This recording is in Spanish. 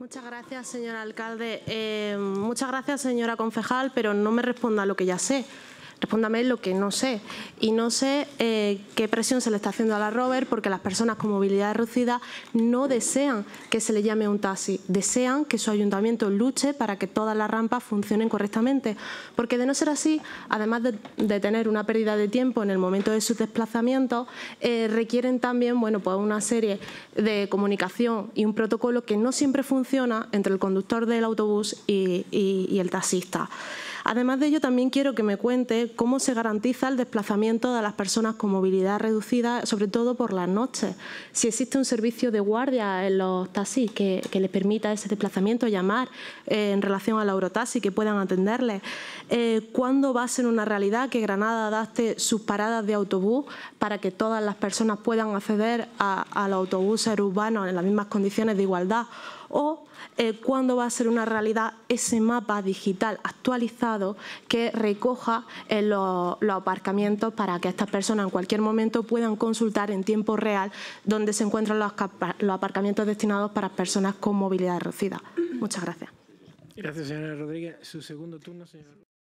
Muchas gracias, señor alcalde. Eh, muchas gracias, señora concejal, pero no me responda a lo que ya sé respóndame lo que no sé. Y no sé eh, qué presión se le está haciendo a la Rover, porque las personas con movilidad reducida no desean que se le llame un taxi, desean que su ayuntamiento luche para que todas las rampas funcionen correctamente. Porque de no ser así, además de, tener una pérdida de tiempo en el momento de su desplazamiento, eh, requieren también bueno, pues una serie de comunicación y un protocolo que no siempre funciona entre el conductor del autobús y el taxista. Además de ello, también quiero que me cuente cómo se garantiza el desplazamiento de las personas con movilidad reducida, sobre todo por las noches. Si existe un servicio de guardia en los taxis que, les permita ese desplazamiento, llamar eh, en relación a al Eurotaxi, que puedan atenderles. Eh, ¿Cuándo va a ser una realidad que Granada adapte sus paradas de autobús para que todas las personas puedan acceder al autobús los en las mismas condiciones de igualdad? ¿O eh, cuándo va a ser una realidad ese mapa digital actualizado que recoja eh, los, aparcamientos para que estas personas en cualquier momento puedan consultar en tiempo real dónde se encuentran los, aparcamientos destinados para personas con movilidad reducida. Muchas gracias. Gracias, señora Rodríguez. Su segundo turno, señora.